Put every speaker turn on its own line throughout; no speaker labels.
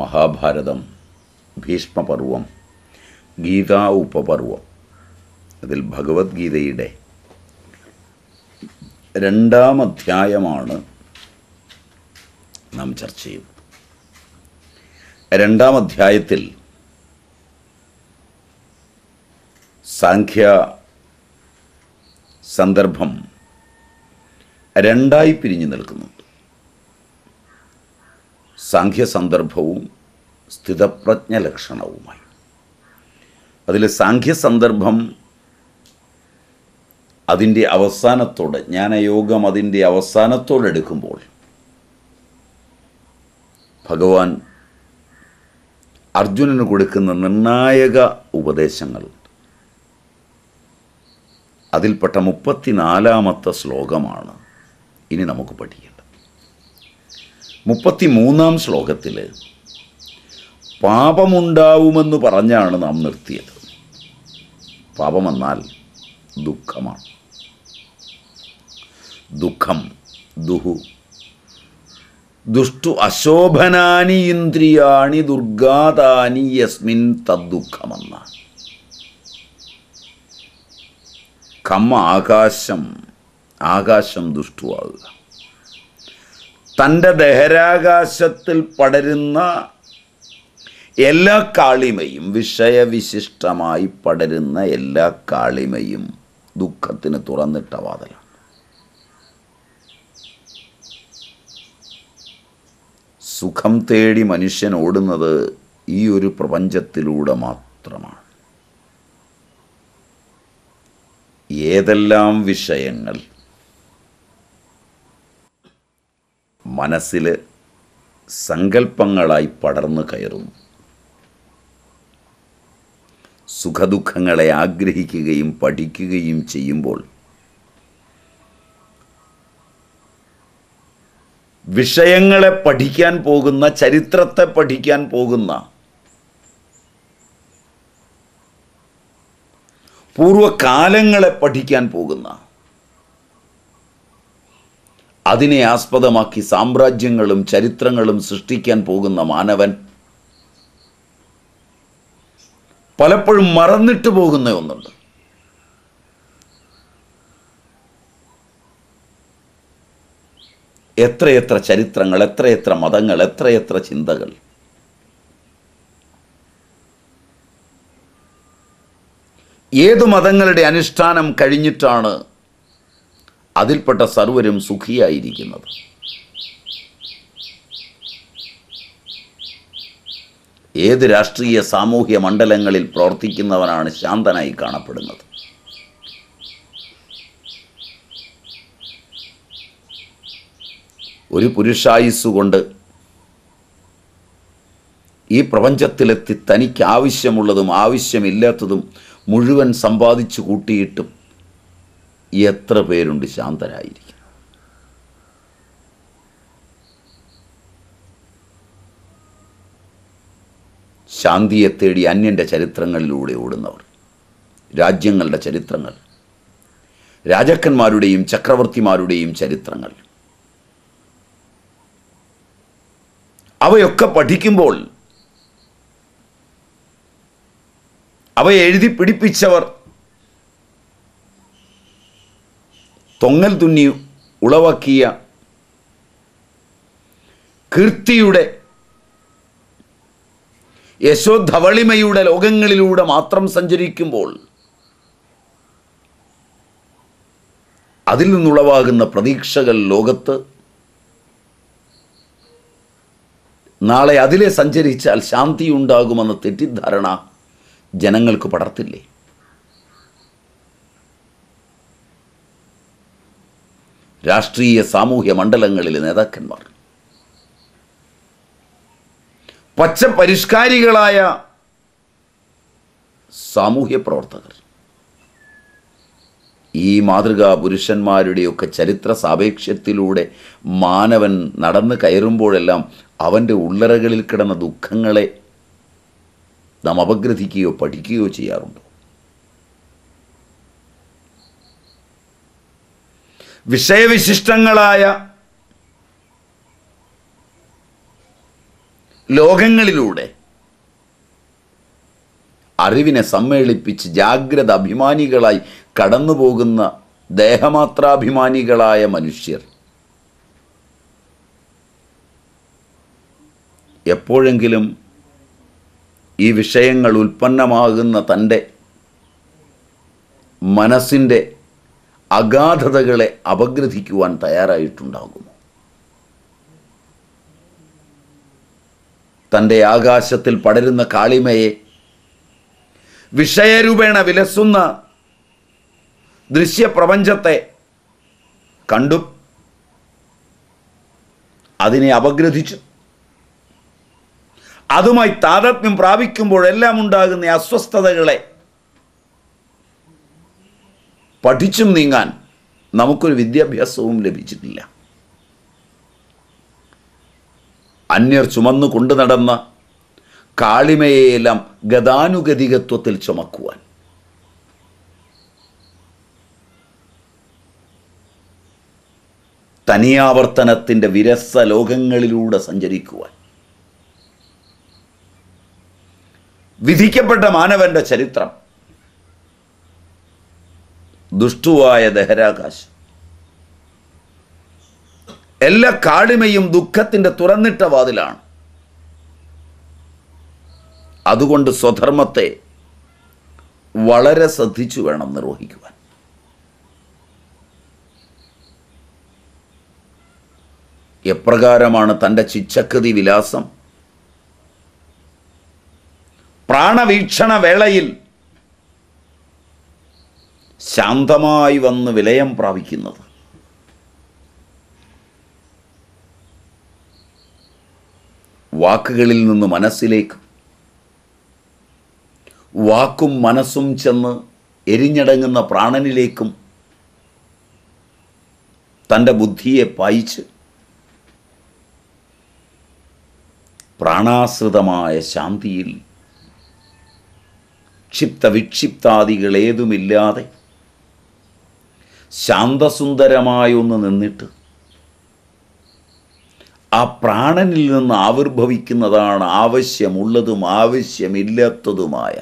മഹാഭാരതം ഭീഷ്മപർവം ഗീതാ ഉപപർവം അതിൽ ഭഗവത്ഗീതയുടെ രണ്ടാം അധ്യായമാണ് നാം ചർച്ച ചെയ്യുന്നത് രണ്ടാം അധ്യായത്തിൽ സാഖ്യ സന്ദർഭം രണ്ടായി പിരിഞ്ഞു നിൽക്കുന്നുണ്ട് സാഖ്യസന്ദർഭവും സ്ഥിതപ്രജ്ഞ ലക്ഷണവുമായി അതിൽ സാഖ്യസന്ദർഭം അതിൻ്റെ അവസാനത്തോടെ ജ്ഞാനയോഗം അതിൻ്റെ അവസാനത്തോടെ എടുക്കുമ്പോൾ ഭഗവാൻ അർജുനന് കൊടുക്കുന്ന നിർണായക ഉപദേശങ്ങൾ അതിൽപ്പെട്ട മുപ്പത്തിനാലാമത്തെ ശ്ലോകമാണ് ഇനി നമുക്ക് പഠിക്കാം മുപ്പത്തി മൂന്നാം ശ്ലോകത്തിൽ പാപമുണ്ടാവുമെന്ന് പറഞ്ഞാണ് നാം നിർത്തിയത് പാപമെന്നാൽ ദുഃഖമാണ് ദുഃഖം ദുഹു ദുഷ്ടു അശോഭനാനി ഇന്ദ്രിയാണി ദുർഗാതാനി യസ്മിൻ തദ്ദുഃഖമെന്ന കമ്മ ആകാശം ആകാശം ദുഷ്ടുവാകുക തൻ്റെ ദഹരാകാശത്തിൽ പടരുന്ന എല്ലാ കാളിമയും വിഷയവിശിഷ്ടമായി പടരുന്ന എല്ലാ കാളിമയും ദുഃഖത്തിന് തുറന്നിട്ട വാതലാണ് സുഖം തേടി മനുഷ്യൻ ഓടുന്നത് ഈ ഒരു പ്രപഞ്ചത്തിലൂടെ മാത്രമാണ് ഏതെല്ലാം വിഷയങ്ങൾ മനസ്സിൽ സങ്കല്പങ്ങളായി പടർന്നു കയറുന്നു സുഖദുഃഖങ്ങളെ ആഗ്രഹിക്കുകയും പഠിക്കുകയും ചെയ്യുമ്പോൾ വിഷയങ്ങളെ പഠിക്കാൻ പോകുന്ന ചരിത്രത്തെ പഠിക്കാൻ പോകുന്ന പൂർവകാലങ്ങളെ പഠിക്കാൻ പോകുന്ന അതിനെ ആസ്പദമാക്കി സാമ്രാജ്യങ്ങളും ചരിത്രങ്ങളും സൃഷ്ടിക്കാൻ പോകുന്ന മാനവൻ പലപ്പോഴും മറന്നിട്ട് പോകുന്ന ഒന്നുണ്ട് എത്രയെത്ര ചരിത്രങ്ങൾ എത്രയെത്ര മതങ്ങൾ എത്രയെത്ര ചിന്തകൾ ഏതു മതങ്ങളുടെ അനുഷ്ഠാനം കഴിഞ്ഞിട്ടാണ് അതിൽപ്പെട്ട സർവരും സുഖിയായിരിക്കുന്നത് ഏത് രാഷ്ട്രീയ സാമൂഹ്യ മണ്ഡലങ്ങളിൽ പ്രവർത്തിക്കുന്നവനാണ് ശാന്തനായി കാണപ്പെടുന്നത് ഒരു പുരുഷായുസ്സുകൊണ്ട് ഈ പ്രപഞ്ചത്തിലെത്തി തനിക്ക് ആവശ്യമുള്ളതും ആവശ്യമില്ലാത്തതും മുഴുവൻ സമ്പാദിച്ചു കൂട്ടിയിട്ടും എത്ര പേരുണ്ട് ശാന്തരായിരിക്കും ശാന്തിയെ തേടി അന്യൻ്റെ ചരിത്രങ്ങളിലൂടെ ഓടുന്നവർ രാജ്യങ്ങളുടെ ചരിത്രങ്ങൾ രാജാക്കന്മാരുടെയും ചക്രവർത്തിമാരുടെയും ചരിത്രങ്ങൾ അവയൊക്കെ പഠിക്കുമ്പോൾ അവയെഴുതി എഴുതി പിടിപ്പിച്ചവർ തൊങ്ങൽ തുന്നി ഉളവാക്കിയ കീർത്തിയുടെ യശോധവളിമയുടെ ലോകങ്ങളിലൂടെ മാത്രം സഞ്ചരിക്കുമ്പോൾ അതിൽ നിന്നുളവാകുന്ന പ്രതീക്ഷകൾ ലോകത്ത് നാളെ അതിലെ സഞ്ചരിച്ചാൽ ശാന്തിയുണ്ടാകുമെന്ന തെറ്റിദ്ധാരണ ജനങ്ങൾക്ക് പടർത്തില്ലേ രാഷ്ട്രീയ സാമൂഹ്യ മണ്ഡലങ്ങളിലെ നേതാക്കന്മാർ പച്ച പരിഷ്കാരികളായ സാമൂഹ്യ പ്രവർത്തകർ ഈ മാതൃകാ പുരുഷന്മാരുടെയൊക്കെ ചരിത്ര സാപേക്ഷ്യത്തിലൂടെ മാനവൻ നടന്നു കയറുമ്പോഴെല്ലാം അവൻ്റെ ഉള്ളറകളിൽ കിടന്ന ദുഃഖങ്ങളെ നാം അപഗ്രഥിക്കുകയോ പഠിക്കുകയോ ചെയ്യാറുണ്ടോ വിഷയവിശിഷ്ടങ്ങളായ ലോകങ്ങളിലൂടെ അറിവിനെ സമ്മേളിപ്പിച്ച് ജാഗ്രത അഭിമാനികളായി കടന്നു പോകുന്ന ദേഹമാത്രാഭിമാനികളായ മനുഷ്യർ എപ്പോഴെങ്കിലും ഈ വിഷയങ്ങൾ ഉൽപ്പന്നമാകുന്ന തൻ്റെ മനസ്സിൻ്റെ അഗാധതകളെ അപഗ്രഥിക്കുവാൻ തയ്യാറായിട്ടുണ്ടാകുമോ തൻ്റെ ആകാശത്തിൽ പടരുന്ന കാളിമയെ വിഷയരൂപേണ വിലസുന്ന ദൃശ്യപ്രപഞ്ചത്തെ കണ്ടു അതിനെ അപഗ്രഥിച്ചു അതുമായി താതത്മ്യം പ്രാപിക്കുമ്പോഴെല്ലാം ഉണ്ടാകുന്ന അസ്വസ്ഥതകളെ പഠിച്ചും നീങ്ങാൻ നമുക്കൊരു വിദ്യാഭ്യാസവും ലഭിച്ചിട്ടില്ല അന്യർ ചുമന്നു കൊണ്ടു നടന്ന കാളിമയെല്ലാം ഗതാനുഗതികത്വത്തിൽ ചുമക്കുവാൻ തനിയാവർത്തനത്തിൻ്റെ വിരസ ലോകങ്ങളിലൂടെ സഞ്ചരിക്കുവാൻ വിധിക്കപ്പെട്ട മാനവന്റെ ചരിത്രം ദുഷ്ടുവായ ദഹരാകാശം എല്ലാ കാടിമയും ദുഃഖത്തിൻ്റെ തുറന്നിട്ട വാതിലാണ് അതുകൊണ്ട് സ്വധർമ്മത്തെ വളരെ ശ്രദ്ധിച്ചു വേണം നിർവഹിക്കുവാൻ എപ്രകാരമാണ് തൻ്റെ ചിച്ചക്കതി വിലാസം പ്രാണവീക്ഷണ വേളയിൽ ശാന്തമായി വന്ന് വിലയം പ്രാപിക്കുന്നത് വാക്കുകളിൽ നിന്ന് മനസ്സിലേക്ക് വാക്കും മനസ്സും ചെന്ന് എരിഞ്ഞടങ്ങുന്ന പ്രാണനിലേക്കും തൻ്റെ ബുദ്ധിയെ പായിച്ച് പ്രാണാശ്രിതമായ ശാന്തിയിൽ ക്ഷിപ്ത വിക്ഷിപ്താദികളേതുമില്ലാതെ ശാന്തസുന്ദരമായി ഒന്ന് നിന്നിട്ട് ആ പ്രാണനിൽ നിന്ന് ആവിർഭവിക്കുന്നതാണ് ആവശ്യമുള്ളതും ആവശ്യമില്ലാത്തതുമായ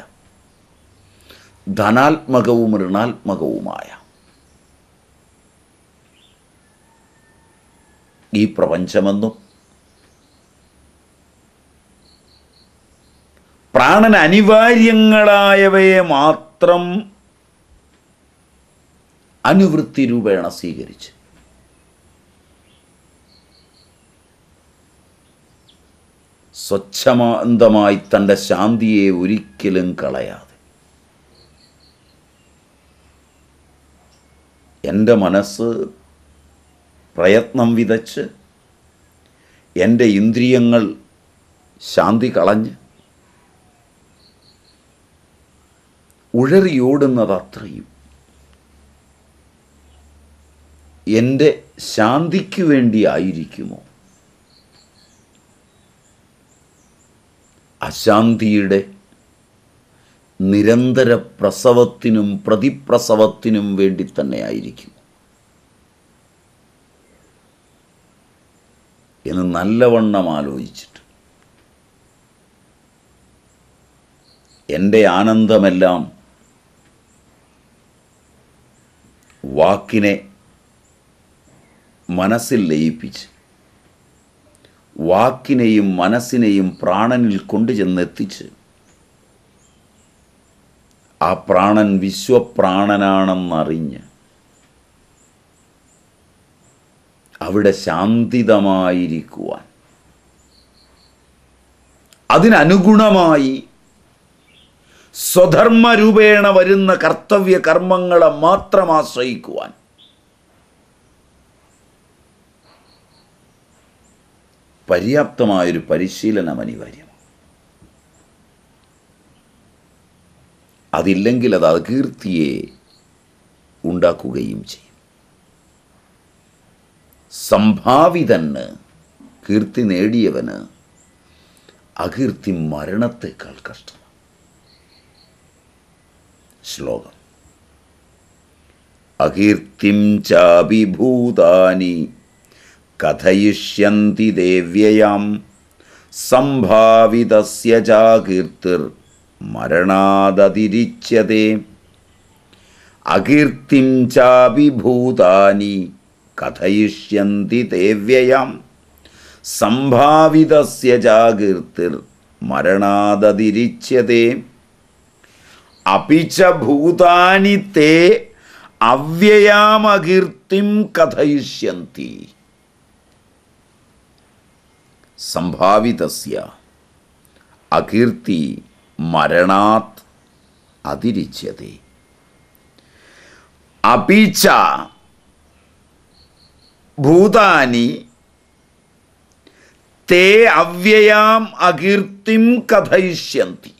ധനാത്മകവും ഋണാത്മകവുമായ ഈ പ്രപഞ്ചമെന്നും പ്രാണൻ അനിവാര്യങ്ങളായവയെ മാത്രം അനുവൃത്തി രൂപേണ സ്വീകരിച്ച് സ്വച്ഛമാന്തമായി തൻ്റെ ശാന്തിയെ ഒരിക്കലും കളയാതെ എൻ്റെ മനസ്സ് പ്രയത്നം വിതച്ച് എൻ്റെ ഇന്ദ്രിയങ്ങൾ ശാന്തി കളഞ്ഞ് ഉഴറിയോടുന്നതത്രയും അത്രയും എൻ്റെ ശാന്തിക്ക് വേണ്ടിയായിരിക്കുമോ അശാന്തിയുടെ നിരന്തര പ്രസവത്തിനും പ്രതിപ്രസവത്തിനും വേണ്ടി തന്നെ ആയിരിക്കും എന്ന് നല്ലവണ്ണം ആലോചിച്ചിട്ട് എൻ്റെ ആനന്ദമെല്ലാം വാക്കിനെ മനസ്സിൽ ലയിപ്പിച്ച് വാക്കിനെയും മനസ്സിനെയും പ്രാണനിൽ എത്തിച്ച് ആ പ്രാണൻ വിശ്വപ്രാണനാണെന്നറിഞ്ഞ് അവിടെ ശാന്തിതമായിരിക്കുവാൻ അതിനനുഗുണമായി സ്വധർമ്മരൂപേണ വരുന്ന കർത്തവ്യ കർമ്മങ്ങളെ മാത്രം ആശ്രയിക്കുവാൻ പര്യാപ്തമായൊരു പരിശീലനം അനിവാര്യമാണ് അതില്ലെങ്കിൽ അത് അകീർത്തിയെ ഉണ്ടാക്കുകയും ചെയ്യും സംഭാവിതന് കീർത്തി നേടിയവന് അകീർത്തി മരണത്തെക്കാൾ കഷ്ടമാണ് ശ്ലോകം അകീർത്തിം ഭൂതാനി കഥയിഷ്യന്തി ദേവ്യയാം സംഭാവിതസ്യ ജാകീർത്തിർ മരണാദതിരിച്യതേ അകീർത്തിം ചാപി കഥയിഷ്യന്തി ദേവ്യയാം സംഭാവിതസ്യ ജാകീർത്തിർ മരണാദതിരിച്യതേ അപിച്ച ഭൂതാനി തേ അവ്യയാമകീർത്തിം കഥയിഷ്യന്തി സംഭാവിതസ്യ അകീർത്തി മരണാത് അതിരിച്ചതേ അപീച്ച ഭൂതാനി തേ അവ്യയാം അകീർത്തിം കഥയിഷ്യന്തി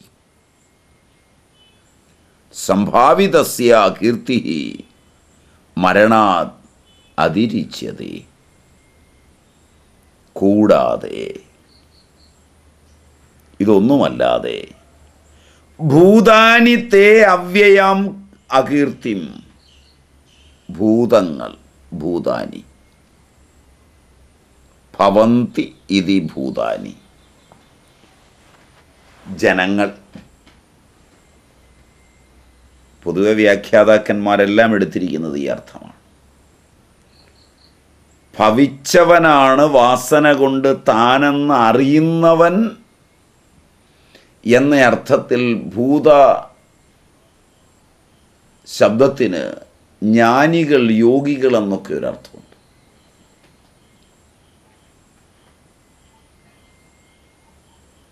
സംഭാവിതസ്യ അകീർത്തി മരണാത് അതിരിച്ചതേ കൂടാതെ ഇതൊന്നുമല്ലാതെ ഭൂതാനി തേ അവ്യയം അകീർത്തിം ഭൂതങ്ങൾ ഭൂതാനി ഭവന്തി ഇതി ഭൂതാനി ജനങ്ങൾ പൊതുവെ വ്യാഖ്യാതാക്കന്മാരെല്ലാം എടുത്തിരിക്കുന്നത് ഈ അർത്ഥമാണ് ഭവിച്ചവനാണ് വാസന കൊണ്ട് താനെന്ന് അറിയുന്നവൻ എന്ന അർത്ഥത്തിൽ ഭൂത ശബ്ദത്തിന് ജ്ഞാനികൾ യോഗികൾ എന്നൊക്കെ ഒരർത്ഥമുണ്ട്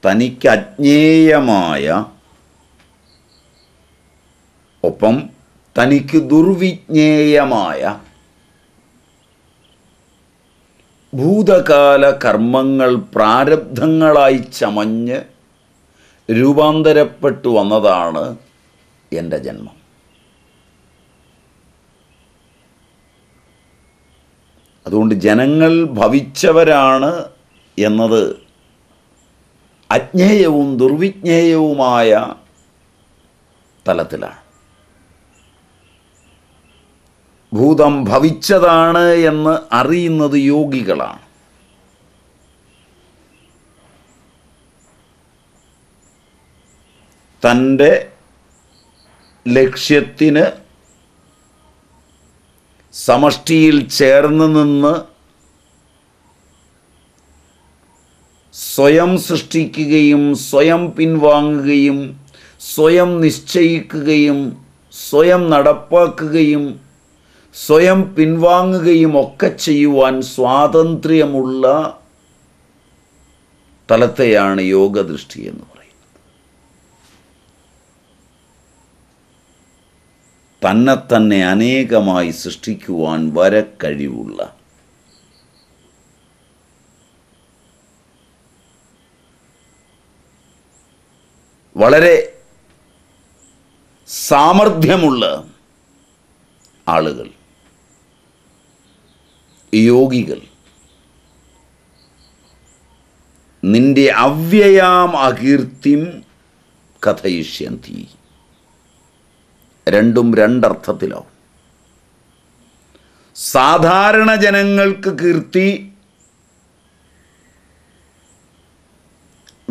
തനിക്ക് അജ്ഞേയമായ ഒപ്പം തനിക്ക് ദുർവിജ്ഞേയമായ ഭൂതകാല കർമ്മങ്ങൾ പ്രാരബ്ധങ്ങളായി ചമഞ്ഞ് രൂപാന്തരപ്പെട്ടു വന്നതാണ് എൻ്റെ ജന്മം അതുകൊണ്ട് ജനങ്ങൾ ഭവിച്ചവരാണ് എന്നത് അജ്ഞേയവും ദുർവിജ്ഞേയവുമായ തലത്തിലാണ് ഭൂതം ഭവിച്ചതാണ് എന്ന് അറിയുന്നത് യോഗികളാണ് തൻ്റെ ലക്ഷ്യത്തിന് സമഷ്ടിയിൽ ചേർന്ന് നിന്ന് സ്വയം സൃഷ്ടിക്കുകയും സ്വയം പിൻവാങ്ങുകയും സ്വയം നിശ്ചയിക്കുകയും സ്വയം നടപ്പാക്കുകയും സ്വയം പിൻവാങ്ങുകയും ഒക്കെ ചെയ്യുവാൻ സ്വാതന്ത്ര്യമുള്ള തലത്തെയാണ് യോഗദൃഷ്ടി എന്ന് പറയുന്നത് തന്നെ തന്നെ അനേകമായി സൃഷ്ടിക്കുവാൻ വരക്കഴിവുള്ള വളരെ സാമർഥ്യമുള്ള ആളുകൾ യോഗികൾ നിന്റെ അവ്യയാം അകീർത്തിം കഥയിഷ്യന്തി രണ്ടും രണ്ടർത്ഥത്തിലോ സാധാരണ ജനങ്ങൾക്ക് കീർത്തി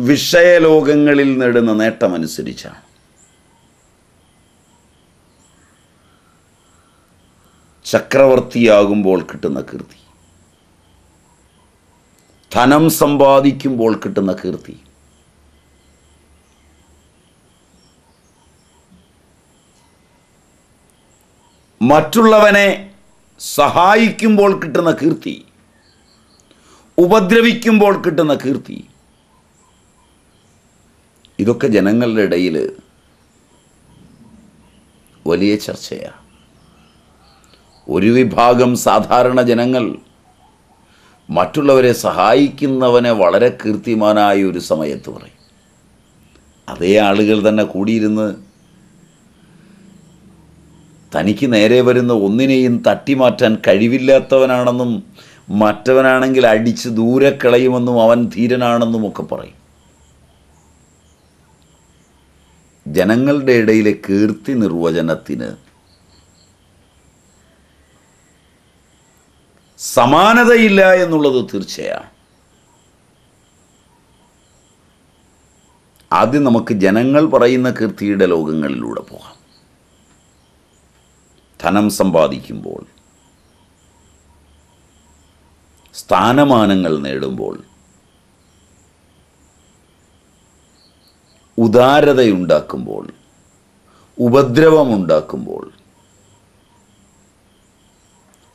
വിഷയലോകങ്ങളിൽ നേടുന്ന നേട്ടമനുസരിച്ചാണ് ചക്രവർത്തിയാകുമ്പോൾ കിട്ടുന്ന കീർത്തി ധനം സമ്പാദിക്കുമ്പോൾ കിട്ടുന്ന കീർത്തി മറ്റുള്ളവനെ സഹായിക്കുമ്പോൾ കിട്ടുന്ന കീർത്തി ഉപദ്രവിക്കുമ്പോൾ കിട്ടുന്ന കീർത്തി ഇതൊക്കെ ജനങ്ങളുടെ ഇടയിൽ വലിയ ചർച്ചയാണ് ഒരു വിഭാഗം സാധാരണ ജനങ്ങൾ മറ്റുള്ളവരെ സഹായിക്കുന്നവനെ വളരെ കീർത്തിമാനായ ഒരു സമയത്ത് പറയും അതേ ആളുകൾ തന്നെ കൂടിയിരുന്ന് തനിക്ക് നേരെ വരുന്ന ഒന്നിനെയും തട്ടിമാറ്റാൻ കഴിവില്ലാത്തവനാണെന്നും മറ്റവനാണെങ്കിൽ അടിച്ച് ദൂരെ കളയുമെന്നും അവൻ ധീരനാണെന്നും ഒക്കെ പറയും ജനങ്ങളുടെ ഇടയിലെ കീർത്തി നിർവചനത്തിന് സമാനതയില്ല എന്നുള്ളത് തീർച്ചയാണ് ആദ്യം നമുക്ക് ജനങ്ങൾ പറയുന്ന കീർത്തിയുടെ ലോകങ്ങളിലൂടെ പോകാം ധനം സമ്പാദിക്കുമ്പോൾ സ്ഥാനമാനങ്ങൾ നേടുമ്പോൾ ഉദാരതയുണ്ടാക്കുമ്പോൾ ഉപദ്രവമുണ്ടാക്കുമ്പോൾ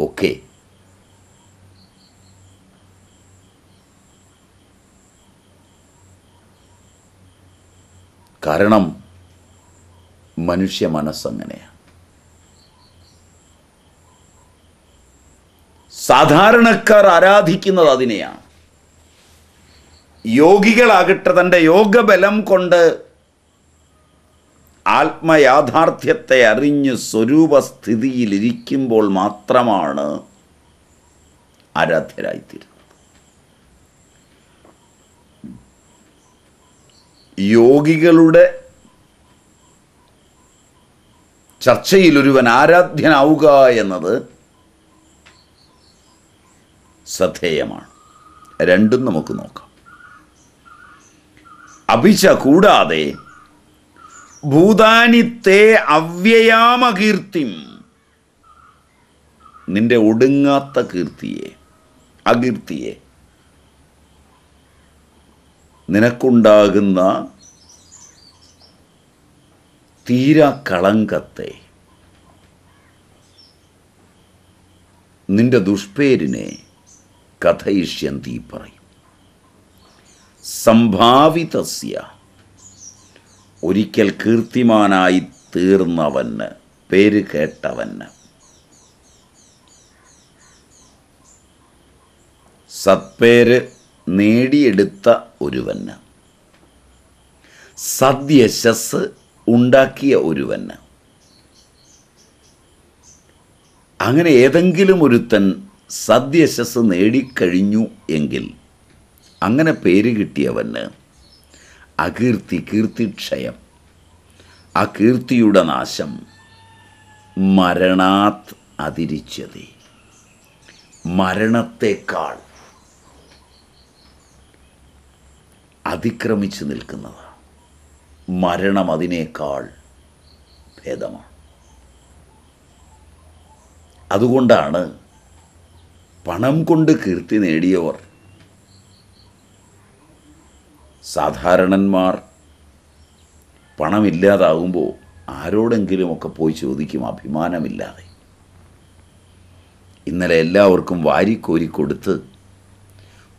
ഒക്കെ കാരണം മനുഷ്യ മനസ്സങ്ങനെയാണ് സാധാരണക്കാർ ആരാധിക്കുന്നത് അതിനെയാണ് യോഗികളാകട്ടെ തൻ്റെ യോഗബലം കൊണ്ട് ആത്മയാഥാർത്ഥ്യത്തെ അറിഞ്ഞ് സ്വരൂപസ്ഥിതിയിലിരിക്കുമ്പോൾ മാത്രമാണ് ആരാധ്യരായിത്തീരുന്നത് യോഗികളുടെ ചർച്ചയിൽ ഒരുവൻ ആരാധ്യനാവുക എന്നത് ശ്രദ്ധേയമാണ് രണ്ടും നമുക്ക് നോക്കാം അഭിച കൂടാതെ ഭൂതാനിത്തെ അവ്യയാമകീർത്തിം നിന്റെ ഒടുങ്ങാത്ത കീർത്തിയെ അകീർത്തിയെ നിനക്കുണ്ടാകുന്ന തീരാക്കളങ്കത്തെ നിന്റെ ദുഷ്പേരിനെ കഥയിഷ്യന്തി പറയും സംഭാവിതസ്യ ഒരിക്കൽ കീർത്തിമാനായി തീർന്നവന് പേര് കേട്ടവന് സത്പേര് നേടിയെടുത്ത ഒരുവന് സദ്യശസ് ഉണ്ടാക്കിയ ഒരുവന് അങ്ങനെ ഏതെങ്കിലും ഒരുത്തൻ സദ്യശസ് നേടിക്കഴിഞ്ഞു എങ്കിൽ അങ്ങനെ പേര് കിട്ടിയവന് അകീർത്തി കീർത്തിക്ഷയം ആ കീർത്തിയുടെ നാശം മരണാത് അതിരിച്ചതി മരണത്തെക്കാൾ അതിക്രമിച്ച് നിൽക്കുന്നത് മരണം അതിനേക്കാൾ ഭേദമാണ് അതുകൊണ്ടാണ് പണം കൊണ്ട് കീർത്തി നേടിയവർ സാധാരണന്മാർ പണമില്ലാതാകുമ്പോൾ ആരോടെങ്കിലുമൊക്കെ പോയി ചോദിക്കും അഭിമാനമില്ലാതെ ഇന്നലെ എല്ലാവർക്കും വാരിക്കോരി കൊടുത്ത്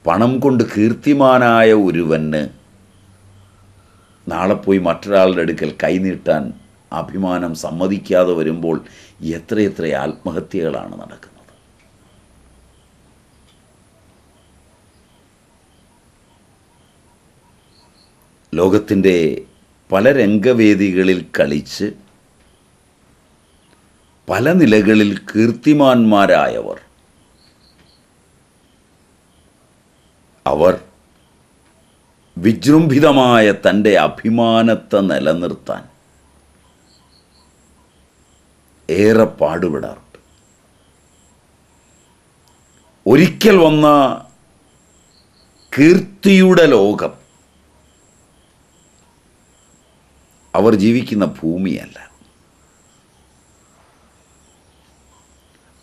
പണം കൊണ്ട് കീർത്തിമാനായ ഒരുവന് നാളെ പോയി മറ്റൊരാളുടെ അടുക്കൽ കൈനീട്ടാൻ അഭിമാനം സമ്മതിക്കാതെ വരുമ്പോൾ എത്രയെത്ര ആത്മഹത്യകളാണ് നടക്കുന്നത് ലോകത്തിൻ്റെ പല രംഗവേദികളിൽ കളിച്ച് പല നിലകളിൽ കീർത്തിമാന്മാരായവർ അവർ വിജൃംഭിതമായ തൻ്റെ അഭിമാനത്തെ നിലനിർത്താൻ ഏറെ പാടുപെടാറുണ്ട് ഒരിക്കൽ വന്ന കീർത്തിയുടെ ലോകം അവർ ജീവിക്കുന്ന ഭൂമിയല്ല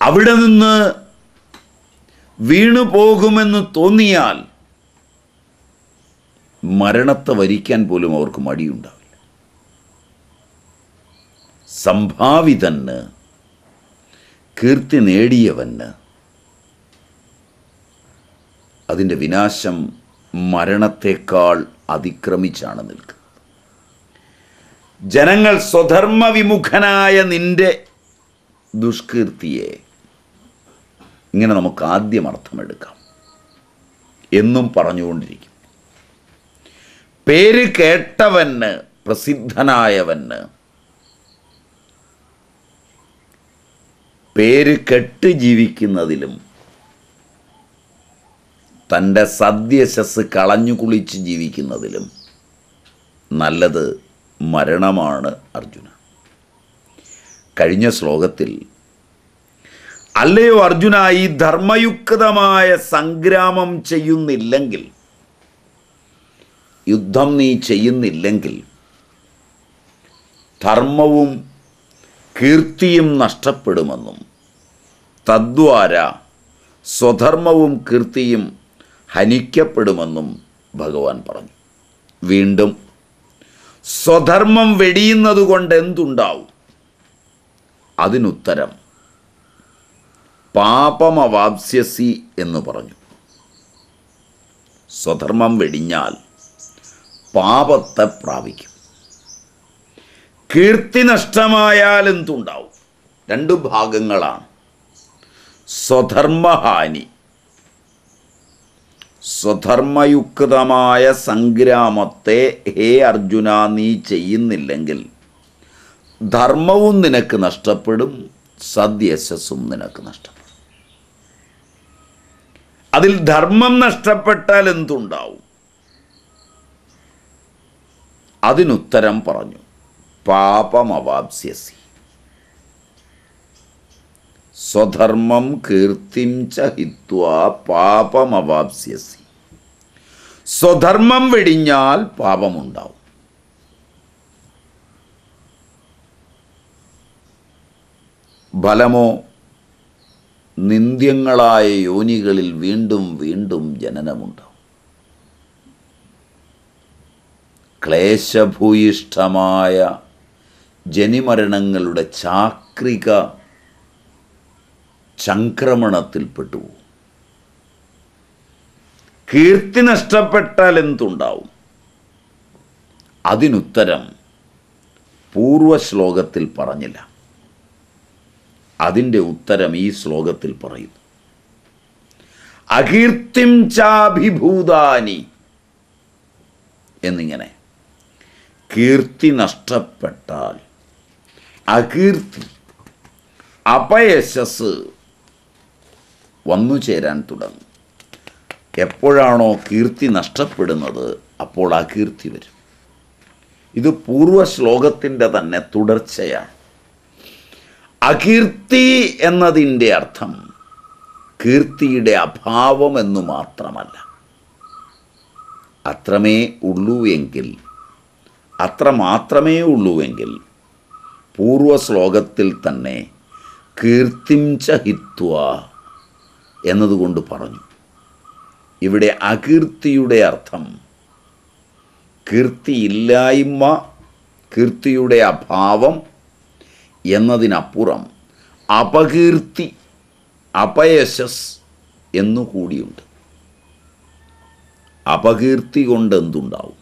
അവിടെ നിന്ന് വീണു പോകുമെന്ന് തോന്നിയാൽ മരണത്തെ വരിക്കാൻ പോലും അവർക്ക് മടിയുണ്ടാവില്ല സംഭാവിതന് കീർത്തി നേടിയവന് അതിൻ്റെ വിനാശം മരണത്തേക്കാൾ അതിക്രമിച്ചാണ് നിൽക്കുന്നത് ജനങ്ങൾ സ്വധർമ്മവിമുഖനായ നിന്റെ ദുഷ്കീർത്തിയെ ഇങ്ങനെ നമുക്ക് ആദ്യം അർത്ഥമെടുക്കാം എന്നും പറഞ്ഞുകൊണ്ടിരിക്കും പേര് കേട്ടവന് പ്രസിദ്ധനായവന് പേര് കെട്ട് ജീവിക്കുന്നതിലും തൻ്റെ സദ്യശസ് കളഞ്ഞു കുളിച്ച് ജീവിക്കുന്നതിലും നല്ലത് മരണമാണ് അർജുന കഴിഞ്ഞ ശ്ലോകത്തിൽ അല്ലയോ അർജുന ഈ ധർമ്മയുക്തമായ സംഗ്രാമം ചെയ്യുന്നില്ലെങ്കിൽ യുദ്ധം നീ ചെയ്യുന്നില്ലെങ്കിൽ ധർമ്മവും കീർത്തിയും നഷ്ടപ്പെടുമെന്നും തദ്വാര സ്വധർമ്മവും കീർത്തിയും ഹനിക്കപ്പെടുമെന്നും ഭഗവാൻ പറഞ്ഞു വീണ്ടും സ്വധർമ്മം വെടിയുന്നത് കൊണ്ട് എന്തുണ്ടാവും അതിനുത്തരം പാപമവാപ്സ്യസി എന്ന് പറഞ്ഞു സ്വധർമ്മം വെടിഞ്ഞാൽ പാപത്തെ പ്രാപിക്കും കീർത്തി നഷ്ടമായാൽ എന്തുണ്ടാവും രണ്ട് ഭാഗങ്ങളാണ് സ്വധർമ്മഹാനി സ്വധർമ്മയുക്തമായ സംഗ്രാമത്തെ ഹേ അർജുന നീ ചെയ്യുന്നില്ലെങ്കിൽ ധർമ്മവും നിനക്ക് നഷ്ടപ്പെടും സദ്യശസ്സും നിനക്ക് നഷ്ടപ്പെടും അതിൽ ധർമ്മം നഷ്ടപ്പെട്ടാൽ എന്തുണ്ടാവും അതിനുത്തരം പറഞ്ഞു പാപമവാപ്സ്യസി സ്വധർമ്മം കീർത്തിം ചഹിത്വാ പാപമവാപ്സ്യസി സ്വധർമ്മം വെടിഞ്ഞാൽ പാപമുണ്ടാവും ഫലമോ നിന്ദ്യങ്ങളായ യോനികളിൽ വീണ്ടും വീണ്ടും ജനനമുണ്ടാവും ക്ലേശഭൂയിഷ്ഠമായ ജനിമരണങ്ങളുടെ ചാക്രിക ചംക്രമണത്തിൽപ്പെട്ടു കീർത്തി നഷ്ടപ്പെട്ടാൽ എന്തുണ്ടാവും അതിനുത്തരം പൂർവശ്ലോകത്തിൽ ശ്ലോകത്തിൽ പറഞ്ഞില്ല അതിൻ്റെ ഉത്തരം ഈ ശ്ലോകത്തിൽ പറയുന്നു അകീർത്തിം ചാഭിഭൂതാനി എന്നിങ്ങനെ കീർത്തി നഷ്ടപ്പെട്ടാൽ അകീർത്തി അപയശസ് വന്നു ചേരാൻ തുടങ്ങും എപ്പോഴാണോ കീർത്തി നഷ്ടപ്പെടുന്നത് അപ്പോൾ അകീർത്തി വരും ഇത് പൂർവ ശ്ലോകത്തിൻ്റെ തന്നെ തുടർച്ചയാണ് അകീർത്തി എന്നതിൻ്റെ അർത്ഥം കീർത്തിയുടെ അഭാവം എന്നു മാത്രമല്ല അത്രമേ ഉള്ളൂ എങ്കിൽ അത്ര മാത്രമേ ഉള്ളൂവെങ്കിൽ പൂർവ ശ്ലോകത്തിൽ തന്നെ കീർത്തിംച ഹിത്വ എന്നതുകൊണ്ട് പറഞ്ഞു ഇവിടെ അകീർത്തിയുടെ അർത്ഥം കീർത്തിയില്ലായ്മ കീർത്തിയുടെ അഭാവം എന്നതിനപ്പുറം അപകീർത്തി അപയശസ് എന്നുകൂടിയുണ്ട് അപകീർത്തി കൊണ്ട് എന്തുണ്ടാവും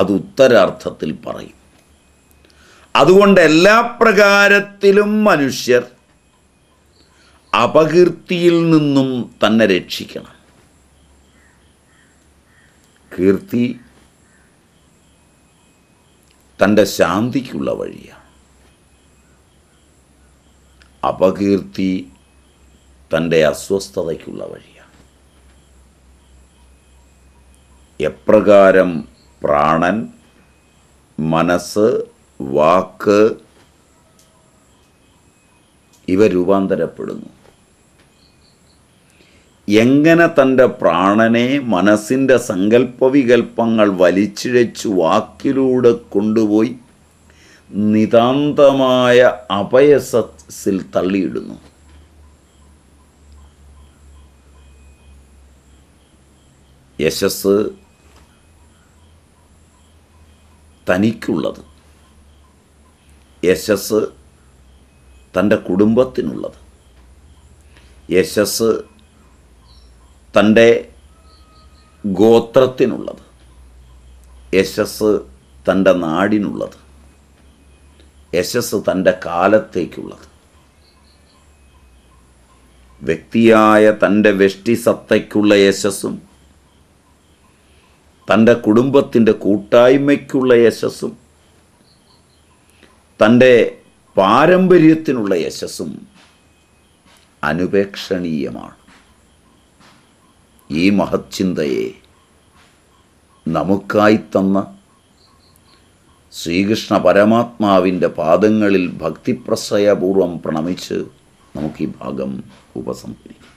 അത് ഉത്തരാർത്ഥത്തിൽ പറയും അതുകൊണ്ട് എല്ലാ പ്രകാരത്തിലും മനുഷ്യർ അപകീർത്തിയിൽ നിന്നും തന്നെ രക്ഷിക്കണം കീർത്തി തൻ്റെ ശാന്തിക്കുള്ള വഴിയാണ് അപകീർത്തി തൻ്റെ അസ്വസ്ഥതയ്ക്കുള്ള വഴിയാണ് എപ്രകാരം പ്രാണൻ മനസ്സ് വാക്ക് ഇവ രൂപാന്തരപ്പെടുന്നു എങ്ങനെ തൻ്റെ പ്രാണനെ മനസ്സിൻ്റെ സങ്കല്പവികൽപ്പങ്ങൾ വലിച്ചിഴച്ചു വാക്കിലൂടെ കൊണ്ടുപോയി നിതാന്തമായ അപയസത്തിൽ തള്ളിയിടുന്നു യശസ് തനിക്കുള്ളത് യശസ് തൻ്റെ കുടുംബത്തിനുള്ളത് യശസ് തൻ്റെ ഗോത്രത്തിനുള്ളത് യശസ് തൻ്റെ നാടിനുള്ളത് യശസ് തൻ്റെ കാലത്തേക്കുള്ളത് വ്യക്തിയായ തൻ്റെ വ്യഷ്ടിസത്തയ്ക്കുള്ള യശസ്സും തൻ്റെ കുടുംബത്തിൻ്റെ കൂട്ടായ്മയ്ക്കുള്ള യശസ്സും തൻ്റെ പാരമ്പര്യത്തിനുള്ള യശസ്സും അനുപേക്ഷണീയമാണ് ഈ മഹച്ചിന്തയെ നമുക്കായി തന്ന ശ്രീകൃഷ്ണ പരമാത്മാവിൻ്റെ പാദങ്ങളിൽ ഭക്തിപ്രസയപൂർവം പ്രണമിച്ച് നമുക്ക് ഈ ഭാഗം ഉപസംഹരിക്കാം